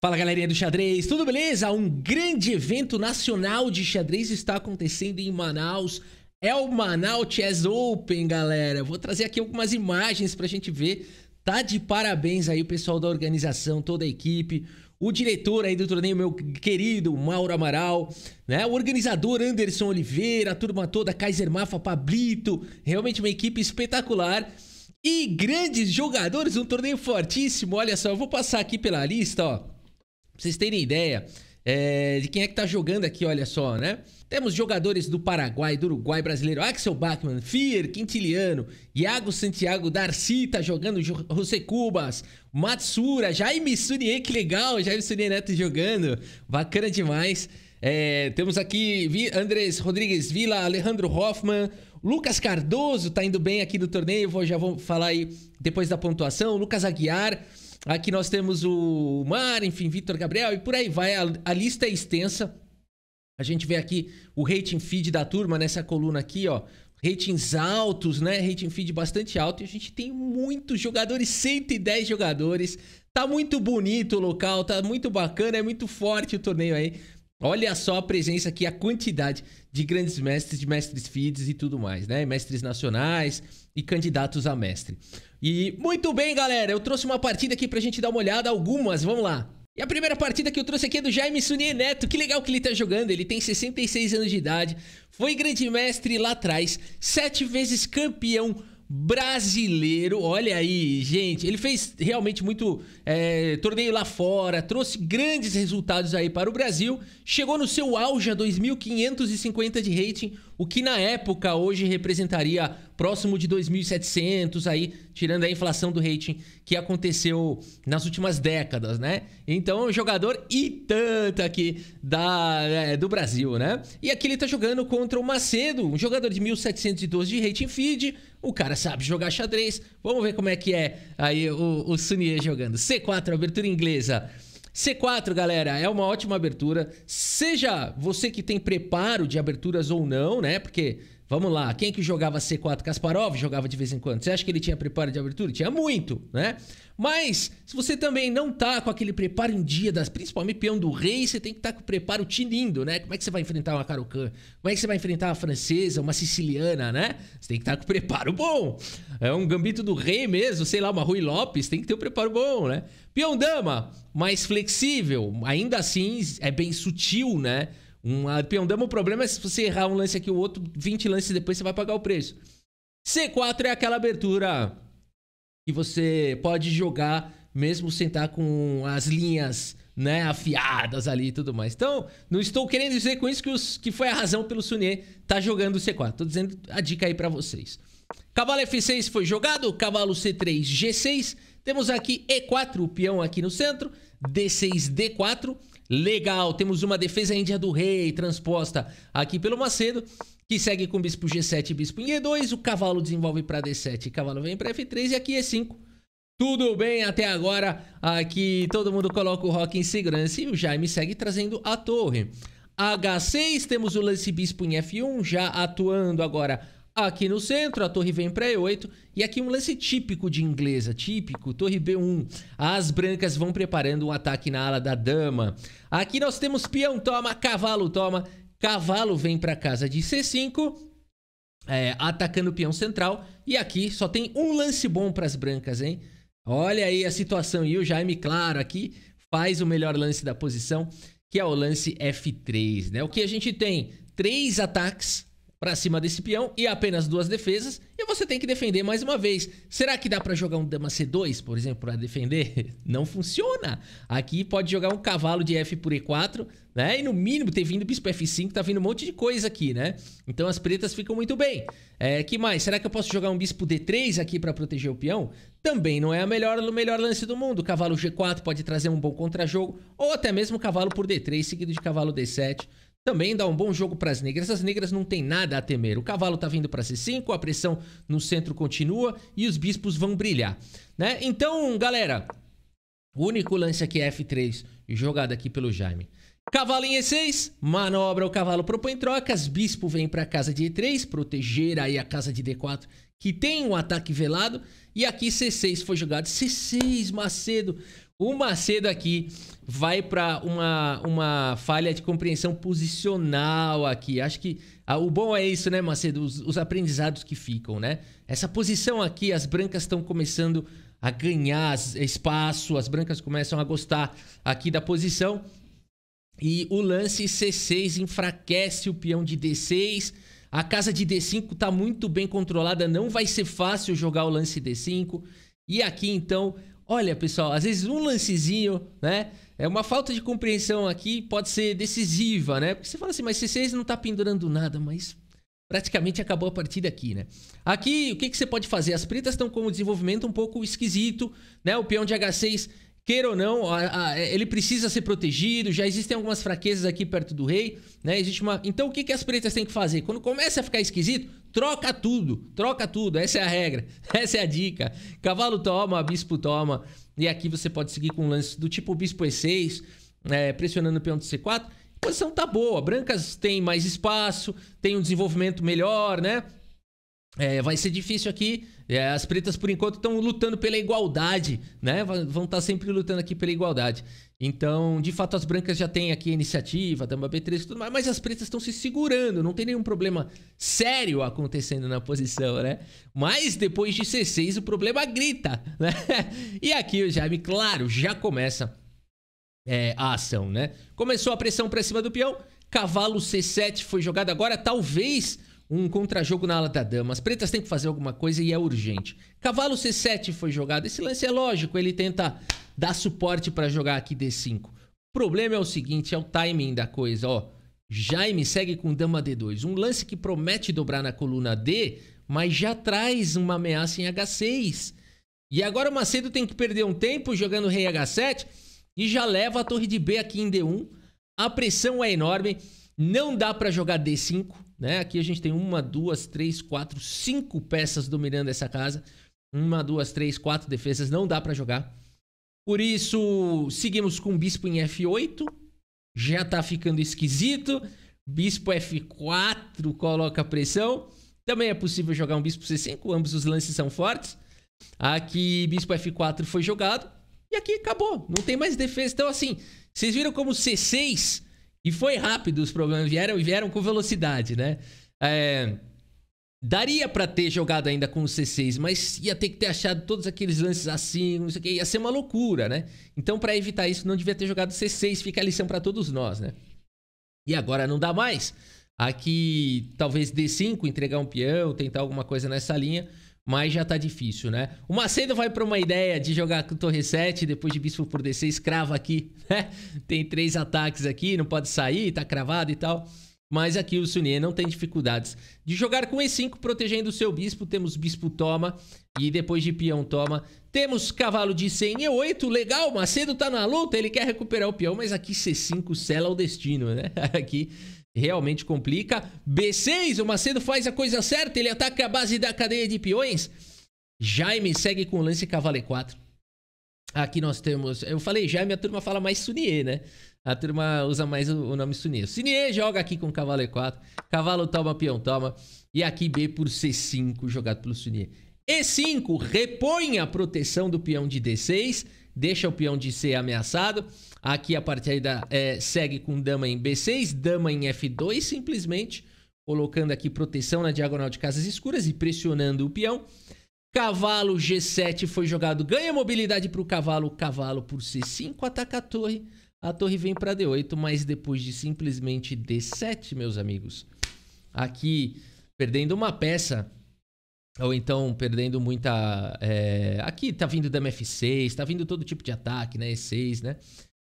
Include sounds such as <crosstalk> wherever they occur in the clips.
Fala galerinha do xadrez, tudo beleza? Um grande evento nacional de xadrez está acontecendo em Manaus. É o Manaus Chess Open, galera. Vou trazer aqui algumas imagens para a gente ver. Tá de parabéns aí o pessoal da organização, toda a equipe. O diretor aí do torneio, meu querido Mauro Amaral, né? O organizador Anderson Oliveira, a turma toda, Kaiser Mafa, Pablito, realmente uma equipe espetacular e grandes jogadores, um torneio fortíssimo. Olha só, eu vou passar aqui pela lista, ó. Pra vocês terem ideia é, de quem é que tá jogando aqui, olha só, né? Temos jogadores do Paraguai, do Uruguai brasileiro, Axel Bachmann, Fier, Quintiliano, Iago Santiago, Darcy tá jogando, José Cubas, Matsura, Jaime Sunier, que legal, Jaime Sunier Neto jogando, bacana demais. É, temos aqui Andrés Rodrigues Vila, Alejandro Hoffman, Lucas Cardoso tá indo bem aqui do torneio, vou, já vou falar aí depois da pontuação. Lucas Aguiar, aqui nós temos o Mar, enfim, Vitor Gabriel e por aí vai. A, a lista é extensa. A gente vê aqui o rating feed da turma nessa coluna aqui, ó ratings altos, né? Rating feed bastante alto. E a gente tem muitos jogadores, 110 jogadores. Tá muito bonito o local, tá muito bacana, é muito forte o torneio aí. Olha só a presença aqui, a quantidade de grandes mestres, de mestres feeds e tudo mais, né? Mestres nacionais e candidatos a mestre. E muito bem, galera, eu trouxe uma partida aqui pra gente dar uma olhada, algumas, vamos lá. E a primeira partida que eu trouxe aqui é do Jaime Sunier Neto. Que legal que ele tá jogando. Ele tem 66 anos de idade, foi grande mestre lá atrás, sete vezes campeão brasileiro. Olha aí, gente. Ele fez realmente muito é, torneio lá fora, trouxe grandes resultados aí para o Brasil. Chegou no seu auge a 2.550 de rating, o que na época hoje representaria próximo de 2.700 aí, tirando a inflação do rating que aconteceu nas últimas décadas, né? Então, é jogador e tanto aqui da, é, do Brasil, né? E aqui ele tá jogando contra o Macedo, um jogador de 1.712 de rating feed, o cara sabe jogar xadrez. Vamos ver como é que é aí o, o Sunier jogando. C4, abertura inglesa. C4, galera, é uma ótima abertura. Seja você que tem preparo de aberturas ou não, né? Porque Vamos lá, quem é que jogava C4? Kasparov jogava de vez em quando. Você acha que ele tinha preparo de abertura? Tinha muito, né? Mas, se você também não tá com aquele preparo em dia, das, principalmente peão do rei, você tem que estar tá com o preparo tinindo, né? Como é que você vai enfrentar uma Carocan? Como é que você vai enfrentar uma francesa, uma siciliana, né? Você tem que estar tá com o preparo bom. É um gambito do rei mesmo, sei lá, uma Rui Lopes, tem que ter o um preparo bom, né? Peão dama, mais flexível, ainda assim é bem sutil, né? Um Adpendama, o problema é se você errar um lance aqui, o outro, 20 lances depois você vai pagar o preço. C4 é aquela abertura que você pode jogar mesmo sem estar tá com as linhas né, afiadas ali e tudo mais. Então, não estou querendo dizer com isso que, os, que foi a razão pelo Sunê tá jogando o C4. Tô dizendo a dica aí para vocês. Cavalo F6 foi jogado, cavalo C3, G6. Temos aqui E4, o peão aqui no centro, D6, D4. Legal, temos uma defesa índia do rei transposta aqui pelo Macedo, que segue com bispo G7 e bispo em E2. O cavalo desenvolve para D7, cavalo vem para F3 e aqui E5. Tudo bem até agora. Aqui todo mundo coloca o rock em segurança e o Jaime segue trazendo a torre. H6, temos o lance bispo em F1, já atuando agora Aqui no centro, a torre vem para E8. E aqui um lance típico de inglesa, típico, torre B1. As brancas vão preparando um ataque na ala da dama. Aqui nós temos peão, toma, cavalo, toma. Cavalo vem para casa de C5, é, atacando o peão central. E aqui só tem um lance bom para as brancas, hein? Olha aí a situação. E o Jaime, claro, aqui faz o melhor lance da posição, que é o lance F3, né? O que a gente tem? Três ataques para cima desse peão e apenas duas defesas e você tem que defender mais uma vez. Será que dá para jogar um dama c2, por exemplo, para defender? <laughs> Não funciona. Aqui pode jogar um cavalo de f por e4, né? E no mínimo ter vindo bispo f5, tá vindo um monte de coisa aqui, né? Então as pretas ficam muito bem. É, que mais? Será que eu posso jogar um bispo d3 aqui para proteger o peão? Também não é a melhor, o melhor lance do mundo. Cavalo g4 pode trazer um bom contra-jogo ou até mesmo cavalo por d3 seguido de cavalo d7. Também dá um bom jogo para as negras. As negras não tem nada a temer. O cavalo tá vindo para C5, a pressão no centro continua e os bispos vão brilhar, né? Então, galera, o único lance aqui é F3, jogado aqui pelo Jaime. Cavalo em E6, manobra o cavalo, propõe trocas, bispo vem para casa de E3, proteger aí a casa de D4, que tem um ataque velado, e aqui C6 foi jogado. C6, Macedo, o Macedo aqui vai para uma, uma falha de compreensão posicional aqui. Acho que ah, o bom é isso, né, Macedo? Os, os, aprendizados que ficam, né? Essa posição aqui, as brancas estão começando a ganhar espaço, as brancas começam a gostar aqui da posição. E o lance C6 enfraquece o peão de D6. A casa de D5 está muito bem controlada, não vai ser fácil jogar o lance D5. E aqui então Olha, pessoal, às vezes um lancezinho, né? É uma falta de compreensão aqui pode ser decisiva, né? Porque você fala assim, mas C6 não tá pendurando nada, mas praticamente acabou a partida aqui, né? Aqui, o que, que você pode fazer? As pretas estão com o desenvolvimento um pouco esquisito, né? O peão de H6 queira ou não, a, a, ele precisa ser protegido. Já existem algumas fraquezas aqui perto do rei, né? Existe uma. Então o que, que as pretas têm que fazer? Quando começa a ficar esquisito, troca tudo, troca tudo. Essa é a regra, <laughs> essa é a dica. Cavalo toma, bispo toma. E aqui você pode seguir com um lance do tipo bispo e6, é, né, pressionando o peão de c4. A posição tá boa. Brancas tem mais espaço, tem um desenvolvimento melhor, né? É, vai ser difícil aqui. É, as pretas, por enquanto, estão lutando pela igualdade, né? Vão estar tá sempre lutando aqui pela igualdade. Então, de fato, as brancas já têm aqui a iniciativa, dama B3 e tudo mais, mas as pretas estão se segurando, não tem nenhum problema sério acontecendo na posição, né? Mas depois de C6 o problema grita, <laughs> né? E aqui o Jaime, claro, já começa é, a ação, né? Começou a pressão para cima do peão, cavalo C7 foi jogado agora, talvez um contra-jogo na ala da dama. As pretas têm que fazer alguma coisa e é urgente. Cavalo C7 foi jogado. Esse lance é lógico, ele tenta dar suporte para jogar aqui D5. O problema é o seguinte, é o timing da coisa, ó. Jaime segue com dama D2. Um lance que promete dobrar na coluna D, mas já traz uma ameaça em H6. E agora o Macedo tem que perder um tempo jogando rei H7 e já leva a torre de B aqui em D1. A pressão é enorme, não dá para jogar D5. Né? Aqui a gente tem uma, duas, três, quatro, cinco peças dominando essa casa. Uma, duas, três, quatro defesas. Não dá para jogar. Por isso, seguimos com bispo em F8. Já tá ficando esquisito. Bispo F4 coloca pressão. Também é possível jogar um bispo C5. Ambos os lances são fortes. Aqui, bispo F4 foi jogado. E aqui acabou. Não tem mais defesa. Então, assim, vocês viram como C6 e foi rápido os problemas, vieram e vieram com velocidade, né? É, daria para ter jogado ainda com o C6, mas ia ter que ter achado todos aqueles lances assim, não sei o que, ia ser uma loucura, né? Então, para evitar isso, não devia ter jogado C6, fica a lição para todos nós, né? E agora não dá mais. Aqui, talvez D5, entregar um peão, tentar alguma coisa nessa linha, mas já tá difícil, né? O Macedo vai para uma ideia de jogar com torre 7, depois de bispo por D6, crava aqui, <laughs> né? Tem três ataques aqui, não pode sair, tá cravado e tal. Mas aqui o Sunier não tem dificuldades de jogar com E5, protegendo o seu bispo. Temos bispo toma e depois de peão toma. Temos cavalo de 100 e 8. Legal, Macedo tá na luta, ele quer recuperar o peão, mas aqui C5 sela o destino, né? <laughs> aqui realmente complica. B6, o Macedo faz a coisa certa, ele ataca a base da cadeia de peões. Jaime segue com o lance cavalo E4. Aqui nós temos, eu falei Jaime, a turma fala mais Sunier né? A turma usa mais o, nome Sunier Sunier joga aqui com cavalo E4, cavalo toma, peão toma. E aqui B por C5, jogado pelo Sunier E5, repõe a proteção do peão de D6 deixa o peão de ser ameaçado. Aqui a partida é, segue com dama em B6, dama em F2, simplesmente colocando aqui proteção na diagonal de casas escuras e pressionando o peão. Cavalo G7 foi jogado, ganha mobilidade para o cavalo, cavalo por C5, ataca a torre. A torre vem para D8, mas depois de simplesmente D7, meus amigos, aqui perdendo uma peça, ou então perdendo muita. É, aqui tá vindo da MF6, está vindo todo tipo de ataque, né? E6, né?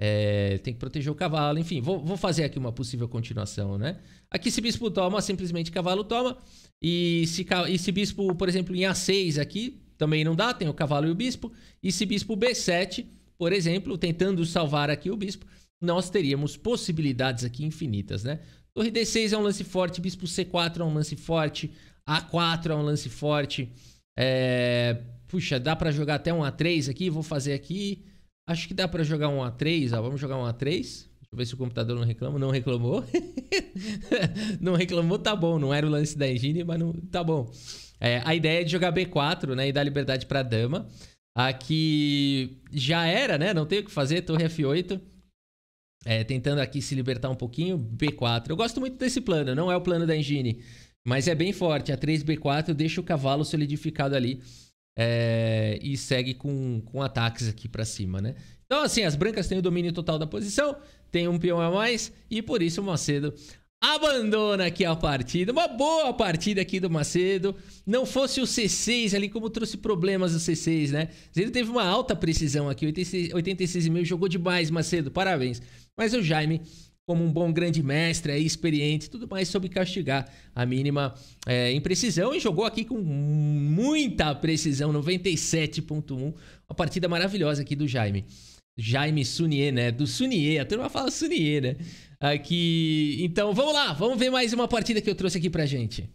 É, tem que proteger o cavalo, enfim, vou, vou, fazer aqui uma possível continuação, né? Aqui se bispo toma, simplesmente cavalo toma. E se, e se bispo, por exemplo, em A6 aqui, também não dá, tem o cavalo e o bispo. E se bispo B7, por exemplo, tentando salvar aqui o bispo, nós teríamos possibilidades aqui infinitas, né? Torre D6 é um lance forte, bispo C4 é um lance forte, a4 é um lance forte. É... Puxa, dá para jogar até um A3 aqui? Vou fazer aqui. Acho que dá para jogar um A3. Ó. Vamos jogar um A3. Deixa eu ver se o computador não reclama. Não reclamou. <laughs> não reclamou, tá bom. Não era o lance da engine, mas não... tá bom. É, a ideia é de jogar B4, né? E dar liberdade pra dama. Aqui já era, né? Não tem o que fazer. Torre F8. É, tentando aqui se libertar um pouquinho. B4. Eu gosto muito desse plano. Não é o plano da engine. Mas é bem forte. A 3B4 deixa o cavalo solidificado ali é, e segue com, com ataques aqui para cima, né? Então, assim, as brancas têm o domínio total da posição, tem um peão a mais e por isso o Macedo abandona aqui a partida. Uma boa partida aqui do Macedo. Não fosse o C6 ali, como trouxe problemas o C6, né? Ele teve uma alta precisão aqui, 86,5, jogou demais, Macedo, parabéns. Mas o Jaime como um bom grande mestre aí, experiente, tudo mais, soube castigar a mínima é, imprecisão e jogou aqui com muita precisão, 97.1, uma partida maravilhosa aqui do Jaime. Jaime Sunier, né? Do Sunier, a turma fala Sunier, né? Aqui, então vamos lá, vamos ver mais uma partida que eu trouxe aqui pra gente.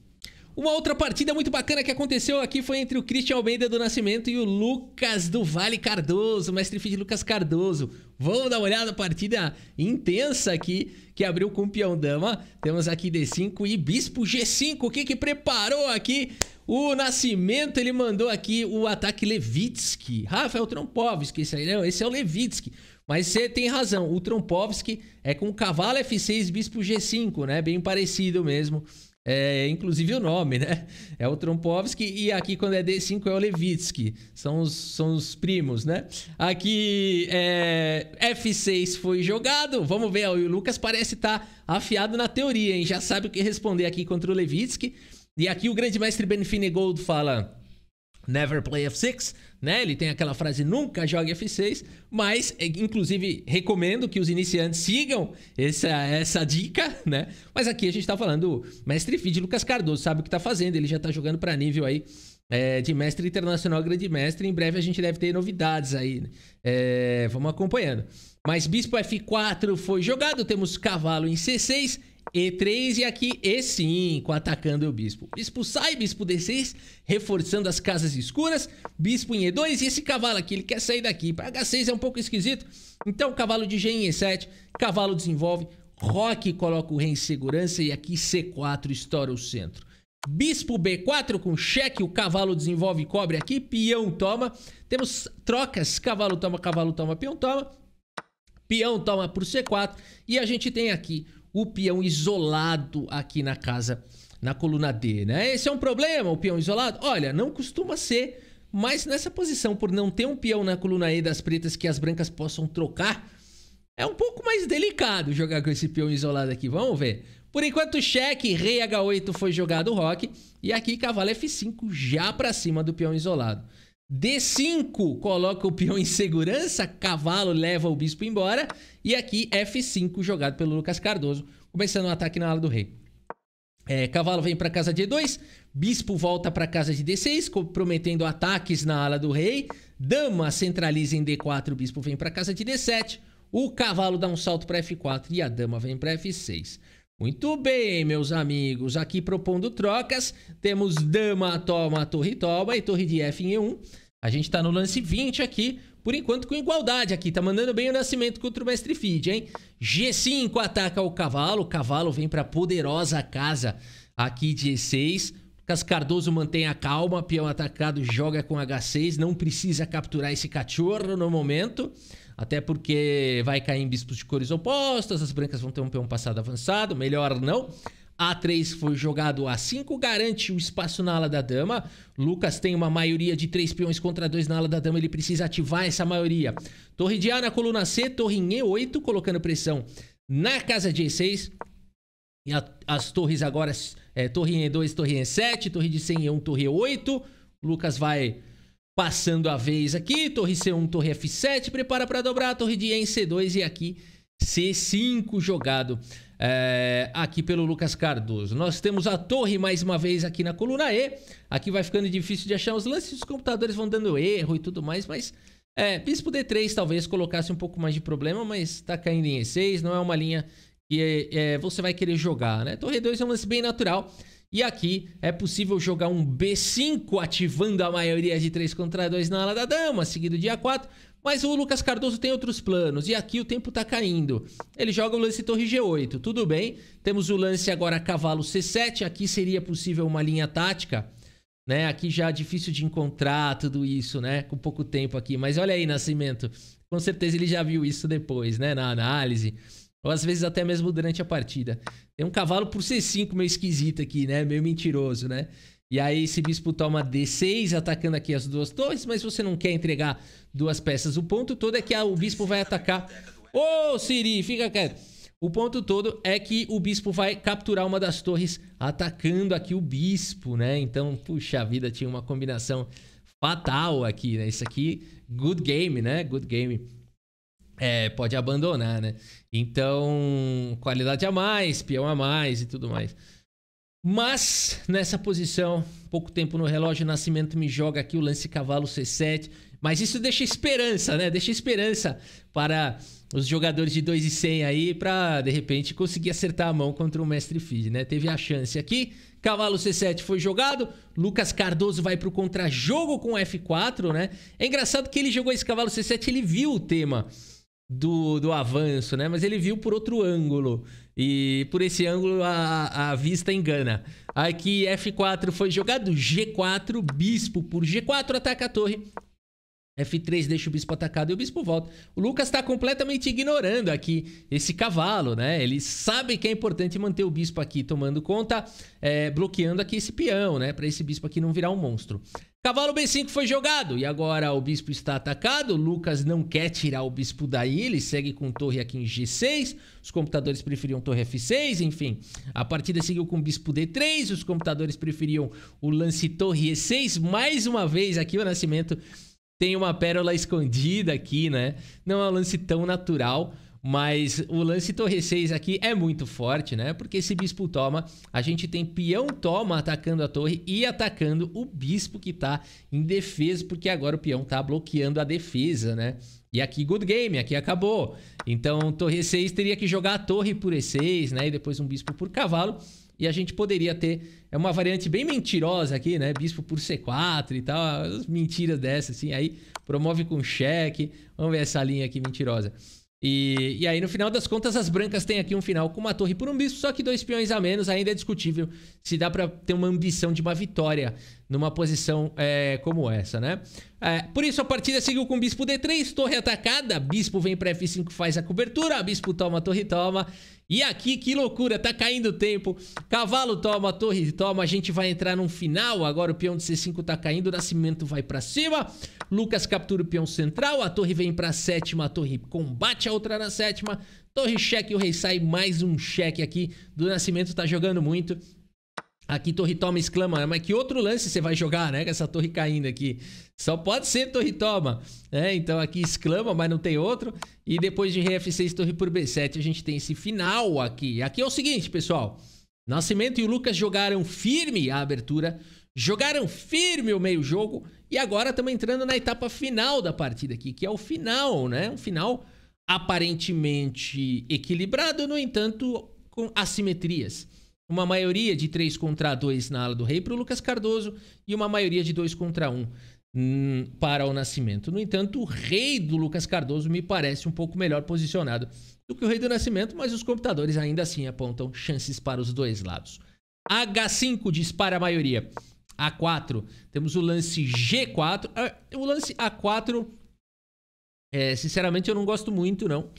Uma outra partida muito bacana que aconteceu aqui foi entre o Christian Almeida do Nascimento e o Lucas do Vale Cardoso, mestre de Lucas Cardoso. Vamos dar uma olhada na partida intensa aqui que abriu com o peão dama. Temos aqui D5 e bispo G5. O que que preparou aqui? O Nascimento, ele mandou aqui o ataque Levitsky. Rafael Trompovski, esse aí não, né? esse é o Levitsky. Mas você tem razão, o Trompovski é com cavalo F6, bispo G5, né? Bem parecido mesmo é, inclusive o nome, né? É o Trompovski e aqui quando é D5 é o Levitsky, são os, são os primos, né? Aqui é, F6 foi jogado, vamos ver, ó, o Lucas parece estar tá afiado na teoria, hein? Já sabe o que responder aqui contra o Levitsky. E aqui o grande mestre Ben Gold fala... Never play F6 né? Ele tem aquela frase nunca jogue F6, mas eh, inclusive recomendo que os iniciantes sigam essa, essa dica, né? Mas aqui a gente está falando mestre feed Lucas Cardoso, sabe o que está fazendo, ele já está jogando para nível aí é, de mestre internacional, grande mestre. Em breve a gente deve ter novidades aí. É, vamos acompanhando. Mas bispo F4 foi jogado, temos cavalo em C6 e3 e aqui E5, atacando o bispo. Bispo sai, bispo D6, reforçando as casas escuras. Bispo em E2 e esse cavalo aqui, ele quer sair daqui. Para H6 é um pouco esquisito. Então, cavalo de G em E7, cavalo desenvolve. Roque coloca o rei em segurança e aqui C4 estoura o centro. Bispo B4 com cheque, o cavalo desenvolve cobre aqui, peão toma. Temos trocas, cavalo toma, cavalo toma, peão toma. Peão toma por C4 e a gente tem aqui o peão isolado aqui na casa, na coluna D, né? Esse é um problema, o peão isolado? Olha, não costuma ser, mas nessa posição, por não ter um peão na coluna E das pretas que as brancas possam trocar, é um pouco mais delicado jogar com esse peão isolado aqui. Vamos ver. Por enquanto, cheque, rei H8 foi jogado o rock. E aqui, cavalo F5 já para cima do peão isolado. D5 coloca o peão em segurança, cavalo leva o bispo embora. E aqui F5 jogado pelo Lucas Cardoso, começando o um ataque na ala do rei. É, cavalo vem para casa de E2, bispo volta para casa de D6, comprometendo ataques na ala do rei. Dama centraliza em D4, o bispo vem para casa de D7. O cavalo dá um salto para F4 e a dama vem para F6. Muito bem, meus amigos. Aqui propondo trocas, temos dama, toma, torre, toma e torre de F em E1. A gente tá no lance 20 aqui, por enquanto com igualdade aqui. Tá mandando bem o nascimento contra o mestre Feed, hein? G5 ataca o cavalo. O cavalo vem pra poderosa casa aqui de E6. Lucas Cardoso mantém a calma. Peão atacado joga com H6. Não precisa capturar esse cachorro no momento. Até porque vai cair em bispos de cores opostas, as brancas vão ter um peão passado avançado, melhor não. A3 foi jogado A5, garante o espaço na ala da dama. Lucas tem uma maioria de 3 peões contra 2 na ala da dama, ele precisa ativar essa maioria. Torre de A na coluna C, torre em E8, colocando pressão na casa de E6. E a, as torres agora, é, torre em E2, torre em E7, torre de 100 em E1, torre E8. Lucas vai Passando a vez aqui, torre C1, torre F7, prepara para dobrar, torre de em C2 e aqui C5 jogado é, aqui pelo Lucas Cardoso. Nós temos a torre mais uma vez aqui na coluna E. Aqui vai ficando difícil de achar os lances, os computadores vão dando erro e tudo mais, mas é, bispo D3 talvez colocasse um pouco mais de problema, mas tá caindo em E6, não é uma linha que é, você vai querer jogar, né? Torre 2 é um lance bem natural. E aqui é possível jogar um B5 ativando a maioria de 3 contra 2 na ala da dama, seguido de A4. Mas o Lucas Cardoso tem outros planos e aqui o tempo tá caindo. Ele joga o lance torre G8, tudo bem. Temos o lance agora cavalo C7, aqui seria possível uma linha tática. Né? Aqui já é difícil de encontrar tudo isso, né? Com pouco tempo aqui. Mas olha aí, Nascimento. Com certeza ele já viu isso depois, né? Na análise. Ou às vezes até mesmo durante a partida. Tem um cavalo por C5 meio esquisito aqui, né? Meio mentiroso, né? E aí esse bispo toma D6, atacando aqui as duas torres, mas você não quer entregar duas peças. O ponto todo é que o bispo vai atacar... Ô, oh, Siri, fica quieto. O ponto todo é que o bispo vai capturar uma das torres, atacando aqui o bispo, né? Então, puxa vida, tinha uma combinação fatal aqui, né? Isso aqui, good game, né? Good game. É, pode abandonar, né? Então, qualidade a mais, peão a mais e tudo mais. Mas, nessa posição, pouco tempo no relógio, Nascimento me joga aqui o lance cavalo C7. Mas isso deixa esperança, né? Deixa esperança para os jogadores de 2 e 100 aí, para de repente conseguir acertar a mão contra o Mestre Fid, né? Teve a chance aqui. Cavalo C7 foi jogado. Lucas Cardoso vai para o contra-jogo com F4, né? É engraçado que ele jogou esse cavalo C7, ele viu o tema do, do avanço, né? Mas ele viu por outro ângulo. E por esse ângulo a, a vista engana. Aqui F4 foi jogado. G4, bispo por G4, ataca a torre. F3 deixa o bispo atacado e o bispo volta. O Lucas está completamente ignorando aqui esse cavalo, né? Ele sabe que é importante manter o bispo aqui tomando conta, é, bloqueando aqui esse peão, né? Para esse bispo aqui não virar um monstro. Cavalo B5 foi jogado e agora o bispo está atacado. Lucas não quer tirar o bispo daí, ele segue com torre aqui em G6. Os computadores preferiam torre F6, enfim. A partida seguiu com bispo D3, os computadores preferiam o lance torre E6. Mais uma vez aqui o nascimento tem uma pérola escondida aqui, né? Não é um lance tão natural, mas o lance torre 6 aqui é muito forte, né? Porque se bispo toma, a gente tem peão toma atacando a torre e atacando o bispo que tá em defesa, porque agora o peão tá bloqueando a defesa, né? E aqui good game, aqui acabou. Então torre 6 teria que jogar a torre por e6, né? E depois um bispo por cavalo. E a gente poderia ter é uma variante bem mentirosa aqui, né? Bispo por C4 e tal, mentiras dessas assim. Aí promove com cheque. Vamos ver essa linha aqui mentirosa. E, e, aí, no final das contas, as brancas têm aqui um final com uma torre por um bispo, só que dois peões a menos, ainda é discutível se dá para ter uma ambição de uma vitória numa posição é, como essa, né? É, por isso a partida seguiu com bispo D3, torre atacada, bispo vem para F5, faz a cobertura, bispo toma, torre toma. E aqui, que loucura, tá caindo o tempo. Cavalo toma, torre toma, a gente vai entrar num final. Agora o peão de C5 tá caindo, o nascimento vai para cima. Lucas captura o peão central, a torre vem pra sétima, a torre combate a outra na sétima. Torre cheque, o rei sai, mais um cheque aqui do nascimento, tá jogando muito. Aqui Torre Torritoma exclama, ah, mas que outro lance você vai jogar, né? Com essa torre caindo aqui. Só pode ser Torre né? Então aqui exclama, mas não tem outro. E depois de RF6 torre por B7, a gente tem esse final aqui. Aqui é o seguinte, pessoal. Nascimento e o Lucas jogaram firme a abertura, jogaram firme o meio jogo e agora estamos entrando na etapa final da partida aqui, que é o final, né? Um final aparentemente equilibrado, no entanto, com assimetrias. Uma maioria de 3 contra 2 na ala do rei para o Lucas Cardoso e uma maioria de 2 contra 1 hum, para o Nascimento. No entanto, o rei do Lucas Cardoso me parece um pouco melhor posicionado do que o rei do Nascimento, mas os computadores ainda assim apontam chances para os dois lados. H5 dispara a maioria. A4. Temos o lance G4. Ah, o lance A4, é, sinceramente, eu não gosto muito, não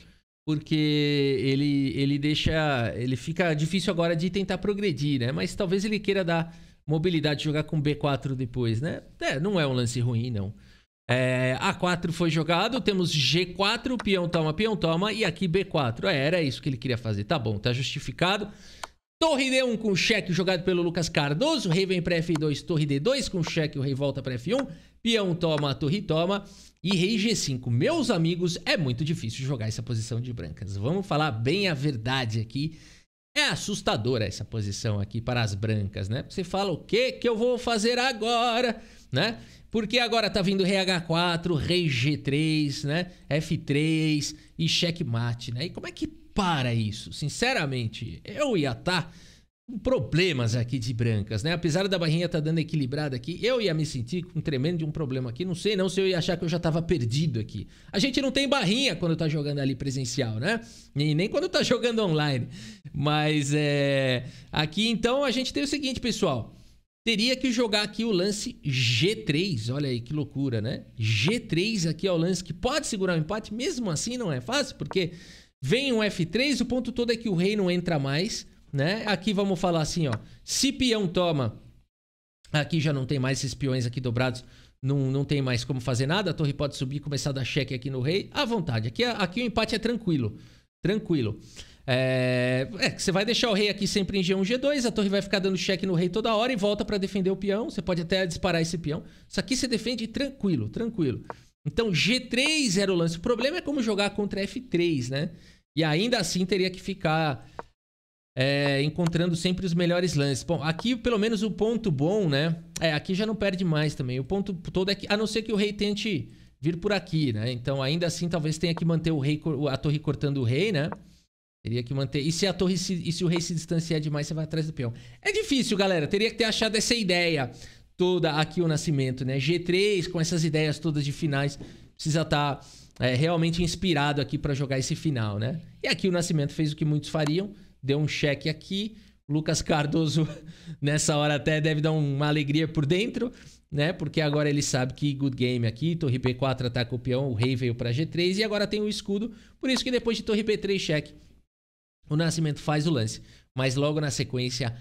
porque ele, ele deixa. Ele fica difícil agora de tentar progredir, né? Mas talvez ele queira dar mobilidade, jogar com B4 depois, né? É, não é um lance ruim, não. É, A4 foi jogado, temos G4, peão toma, peão toma, e aqui B4. É, era isso que ele queria fazer. Tá bom, tá justificado. Torre D1 com cheque jogado pelo Lucas Cardoso. Rei vem para F2, torre D2 com cheque, o rei volta para F1. Peão toma, torre toma. E rei G5, meus amigos, é muito difícil jogar essa posição de brancas. Vamos falar bem a verdade aqui. É assustadora essa posição aqui para as brancas, né? Você fala o que que eu vou fazer agora, né? Porque agora tá vindo rei H4, rei G3, né? F3 e checkmate, né? E como é que para isso? Sinceramente, eu ia estar... Tá problemas aqui de brancas, né? Apesar da barrinha tá dando equilibrada aqui, eu ia me sentir com um tremendo de um problema aqui. Não sei não se eu ia achar que eu já tava perdido aqui. A gente não tem barrinha quando tá jogando ali presencial, né? E nem quando tá jogando online. Mas é... Aqui então a gente tem o seguinte, pessoal. Teria que jogar aqui o lance G3. Olha aí que loucura, né? G3 aqui é o lance que pode segurar o empate. Mesmo assim não é fácil, porque vem um F3, o ponto todo é que o rei não entra mais né? Aqui vamos falar assim, ó. Se peão toma, aqui já não tem mais esses peões aqui dobrados, não, não tem mais como fazer nada, a torre pode subir, começar a dar cheque aqui no rei, à vontade. Aqui, aqui o empate é tranquilo, tranquilo. É, é, você vai deixar o rei aqui sempre em G1, G2, a torre vai ficar dando cheque no rei toda hora e volta para defender o peão. Você pode até disparar esse peão. Isso aqui você defende tranquilo, tranquilo. Então G3 era o lance. O problema é como jogar contra F3, né? E ainda assim teria que ficar é, encontrando sempre os melhores lances. Bom, aqui pelo menos o ponto bom, né? É, aqui já não perde mais também. O ponto todo é que, a não ser que o rei tente vir por aqui, né? Então ainda assim talvez tenha que manter o rei, a torre cortando o rei, né? Teria que manter. E se a torre se, e se o rei se distanciar demais, você vai atrás do peão. É difícil, galera. Teria que ter achado essa ideia toda aqui o nascimento, né? G3 com essas ideias todas de finais precisa estar tá, é, realmente inspirado aqui para jogar esse final, né? E aqui o nascimento fez o que muitos fariam, deu um cheque aqui. Lucas Cardoso, <laughs> nessa hora até deve dar uma alegria por dentro, né? Porque agora ele sabe que good game aqui, torre P4 ataca tá o peão, o rei veio para G3 e agora tem o escudo. Por isso que depois de torre P3 cheque, o Nascimento faz o lance. Mas logo na sequência,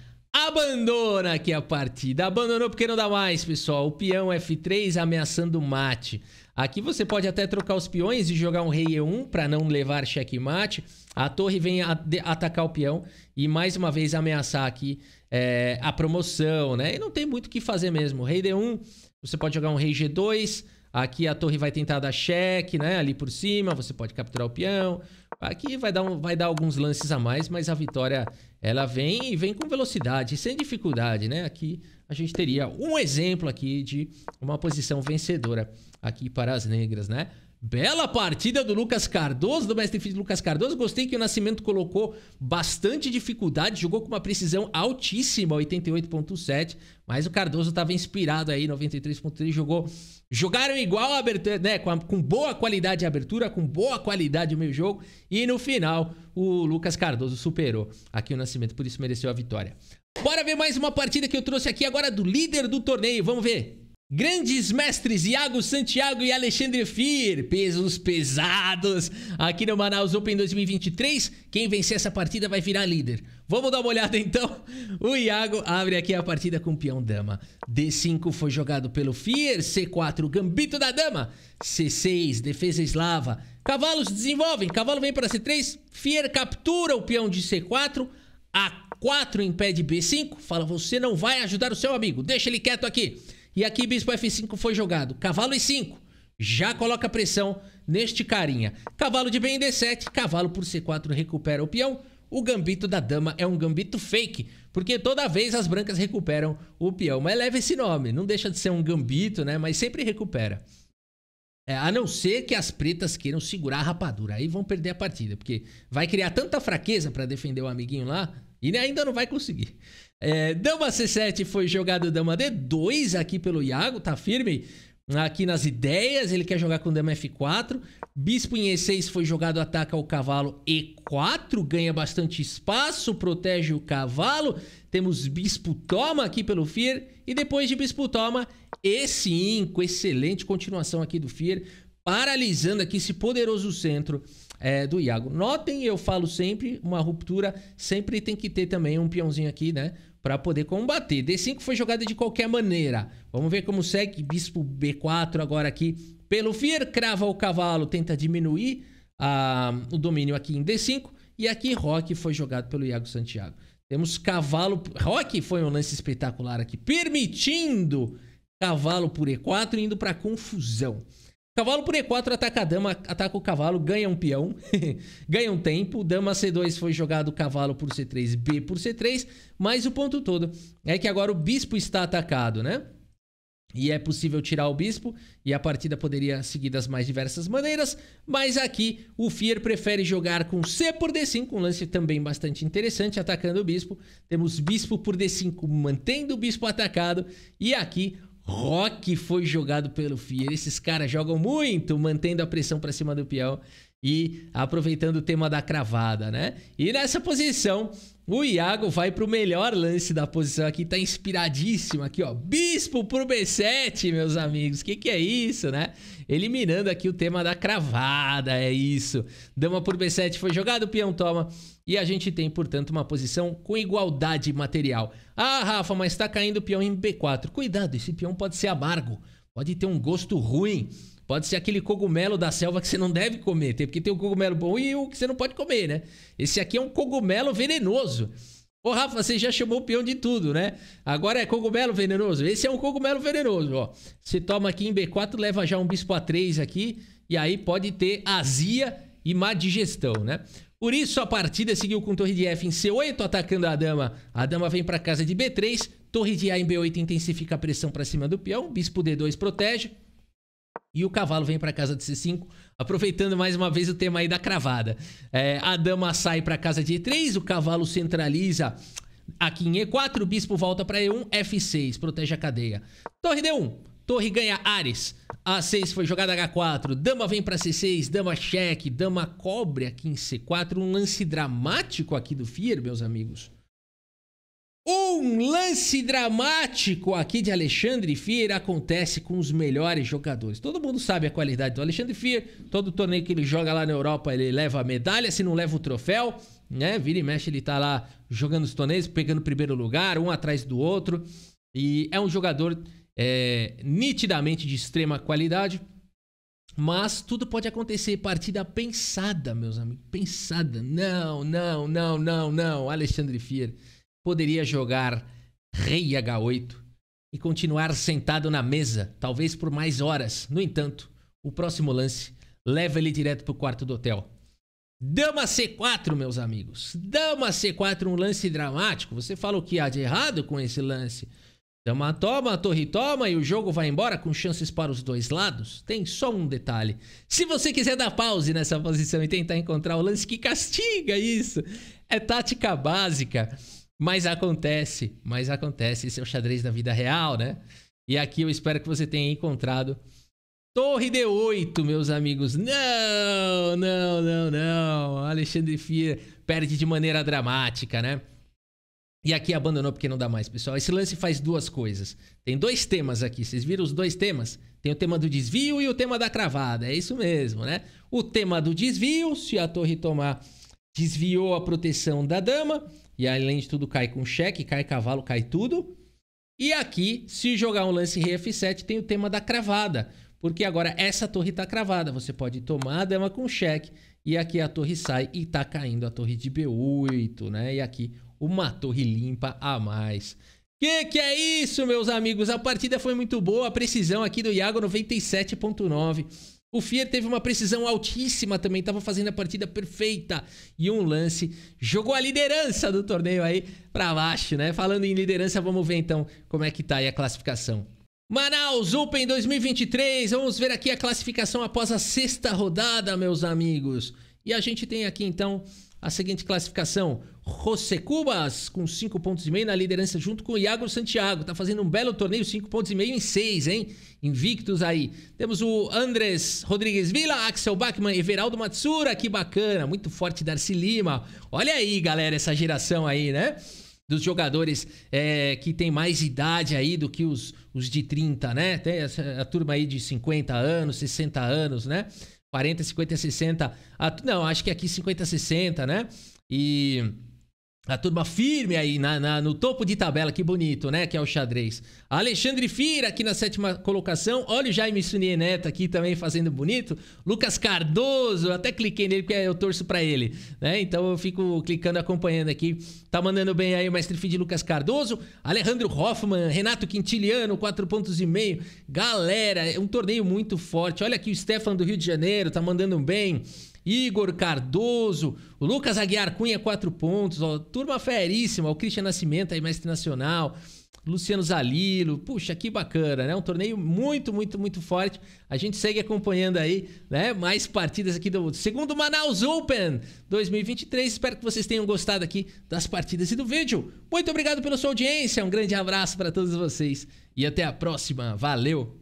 abandona aqui a partida. Abandonou porque não dá mais, pessoal. O peão F3 ameaçando o mate. Aqui você pode até trocar os peões e jogar um rei E1 para não levar checkmate. A torre vem a atacar o peão e mais uma vez ameaçar aqui é, a promoção, né? E não tem muito o que fazer mesmo. Rei D1, você pode jogar um rei G2. Aqui a torre vai tentar dar cheque, né? Ali por cima, você pode capturar o peão. Aqui vai dar, um, vai dar alguns lances a mais, mas a vitória ela vem e vem com velocidade, sem dificuldade, né? Aqui a gente teria um exemplo aqui de uma posição vencedora aqui para as negras, né? Bela partida do Lucas Cardoso, do mestre filho Lucas Cardoso. Gostei que o Nascimento colocou bastante dificuldade, jogou com uma precisão altíssima, 88.7, mas o Cardoso estava inspirado aí, 93.3, jogou. Jogaram igual a abertura, né, com, a, com boa qualidade de abertura, com boa qualidade o meio jogo, e no final o Lucas Cardoso superou aqui o Nascimento, por isso mereceu a vitória. Bora ver mais uma partida que eu trouxe aqui agora do líder do torneio, vamos ver. Grandes mestres Iago Santiago e Alexandre Fir, pesos pesados aqui no Manaus Open 2023. Quem vencer essa partida vai virar líder. Vamos dar uma olhada então. O Iago abre aqui a partida com peão dama. D5 foi jogado pelo Fir, C4 gambito da dama, C6 defesa eslava. Cavalos desenvolvem, cavalo vem para C3, Fir captura o peão de C4, A4 impede B5, fala você não vai ajudar o seu amigo, deixa ele quieto aqui. E aqui bispo F5 foi jogado. Cavalo E5. Já coloca pressão neste carinha. Cavalo de bem em D7. Cavalo por C4 recupera o peão. O gambito da dama é um gambito fake, porque toda vez as brancas recuperam o peão. Mas leva esse nome, não deixa de ser um gambito, né? Mas sempre recupera. É, a não ser que as pretas queiram segurar a rapadura. Aí vão perder a partida, porque vai criar tanta fraqueza para defender o amiguinho lá e ainda não vai conseguir. É, dama C7 foi jogado Dama D2 aqui pelo Iago, tá firme aqui nas ideias, ele quer jogar com Dama F4. Bispo em E6 foi jogado ataca o cavalo E4, ganha bastante espaço, protege o cavalo. Temos Bispo toma aqui pelo Fir e depois de Bispo toma E5, excelente continuação aqui do Fir, paralisando aqui esse poderoso centro. É, do Iago. Notem, eu falo sempre, uma ruptura sempre tem que ter também um peãozinho aqui, né? para poder combater. D5 foi jogada de qualquer maneira. Vamos ver como segue. Bispo B4 agora aqui pelo Fier. Crava o cavalo, tenta diminuir a, ah, o domínio aqui em D5. E aqui Rock foi jogado pelo Iago Santiago. Temos cavalo... Rock foi um lance espetacular aqui, permitindo cavalo por E4 indo para confusão. Cavalo por E4 ataca a dama, ataca o cavalo, ganha um peão, <laughs> ganha um tempo. Dama C2 foi jogado cavalo por C3, B por C3. Mas o ponto todo é que agora o bispo está atacado, né? E é possível tirar o bispo, e a partida poderia seguir das mais diversas maneiras, mas aqui o Fier prefere jogar com C por D5, um lance também bastante interessante, atacando o bispo. Temos bispo por D5, mantendo o bispo atacado, e aqui Rock foi jogado pelo Fier. Esses caras jogam muito, mantendo a pressão para cima do Piel e aproveitando o tema da cravada, né? E nessa posição, o Iago vai pro melhor lance da posição aqui, tá inspiradíssimo aqui, ó. Bispo pro B7, meus amigos. Que que é isso, né? Eliminando aqui o tema da cravada, é isso. Dama por B7 foi jogado, peão toma. E a gente tem, portanto, uma posição com igualdade material. Ah, Rafa, mas tá caindo o peão em B4. Cuidado, esse peão pode ser amargo. Pode ter um gosto ruim. Pode ser aquele cogumelo da selva que você não deve comer, porque tem um cogumelo bom e o um que você não pode comer, né? Esse aqui é um cogumelo venenoso. Ô, Rafa, você já chamou o peão de tudo, né? Agora é cogumelo venenoso? Esse é um cogumelo venenoso, ó. Você toma aqui em B4, leva já um bispo A3 aqui, e aí pode ter azia e má digestão, né? Por isso, a partida seguiu com torre de F em C8, atacando a dama. A dama vem para casa de B3, torre de A em B8 intensifica a pressão para cima do peão, bispo D2 protege, e o cavalo vem para casa de C5, aproveitando mais uma vez o tema aí da cravada. É, a dama sai para casa de E3, o cavalo centraliza aqui em E4, o bispo volta para E1, F6, protege a cadeia. Torre D1, torre ganha Ares. A6 foi jogada H4, dama vem para C6, dama cheque, dama cobre aqui em C4. Um lance dramático aqui do Fier, meus amigos. Um lance dramático aqui de Alexandre Fier acontece com os melhores jogadores. Todo mundo sabe a qualidade do Alexandre Fier. Todo torneio que ele joga lá na Europa, ele leva a medalha, se não leva o troféu, né? Vira e mexe, ele tá lá jogando os torneios, pegando o primeiro lugar, um atrás do outro. E é um jogador é, nitidamente de extrema qualidade. Mas tudo pode acontecer. Partida pensada, meus amigos. Pensada. Não, não, não, não, não. Alexandre Fier poderia jogar Rei H8 e continuar sentado na mesa, talvez por mais horas. No entanto, o próximo lance leva ele direto para o quarto do hotel. Dama C4, meus amigos. Dama C4, um lance dramático. Você fala o que há de errado com esse lance? Dama toma, torre toma e o jogo vai embora com chances para os dois lados? Tem só um detalhe. Se você quiser dar pause nessa posição e tentar encontrar o lance que castiga isso, é tática básica. Mas acontece, mas acontece. Esse é o xadrez da vida real, né? E aqui eu espero que você tenha encontrado Torre D8, meus amigos. Não, não, não, não. Alexandre Fier perde de maneira dramática, né? E aqui abandonou porque não dá mais, pessoal. Esse lance faz duas coisas. Tem dois temas aqui. Vocês viram os dois temas? Tem o tema do desvio e o tema da cravada. É isso mesmo, né? O tema do desvio, se a torre tomar, desviou a proteção da dama. E além de tudo, cai com cheque, cai cavalo, cai tudo. E aqui, se jogar um lance rei F7, tem o tema da cravada. Porque agora essa torre está cravada. Você pode tomar a dama com cheque. E aqui a torre sai e está caindo a torre de B8, né? E aqui uma torre limpa a mais. Que que é isso, meus amigos? A partida foi muito boa. A precisão aqui do Iago 97.9. O Fier teve uma precisão altíssima também, estava fazendo a partida perfeita e um lance jogou a liderança do torneio aí para baixo, né? Falando em liderança, vamos ver então como é que tá aí a classificação. Manaus Open 2023, vamos ver aqui a classificação após a sexta rodada, meus amigos. E a gente tem aqui então a seguinte classificação: José Cubas com 5 pontos e meio na liderança junto com o Iago Santiago. Tá fazendo um belo torneio, 5 pontos e meio em 6, hein? Invictos aí. Temos o Andres Rodrigues Vila, Axel Bachmann, Everaldo Matsura, que bacana, muito forte Darcy Lima. Olha aí, galera, essa geração aí, né? Dos jogadores é, que tem mais idade aí do que os, os de 30, né? Tem essa, a turma aí de 50 anos, 60 anos, né? 40, 50, 60. A, não, acho que aqui 50, 60, né? E a tá turma firme aí na, na, no topo de tabela, que bonito, né? Que é o xadrez. Alexandre Fira aqui na sétima colocação. Olha o Jaime Sunie Neto aqui também fazendo bonito. Lucas Cardoso, até cliquei nele porque eu torço para ele, né? Então eu fico clicando, acompanhando aqui. Tá mandando bem aí o mestre de Lucas Cardoso, Alejandro Hoffman, Renato Quintiliano, quatro pontos e meio. Galera, é um torneio muito forte. Olha aqui o Stefan do Rio de Janeiro, tá mandando bem. Igor Cardoso, o Lucas Aguiar Cunha, quatro pontos, ó, turma feríssima, o Cristian Nascimento aí, mestre nacional, Luciano Zalilo, puxa, que bacana, né? Um torneio muito, muito, muito forte. A gente segue acompanhando aí, né? Mais partidas aqui do segundo Manaus Open 2023. Espero que vocês tenham gostado aqui das partidas e do vídeo. Muito obrigado pela sua audiência, um grande abraço para todos vocês e até a próxima. Valeu!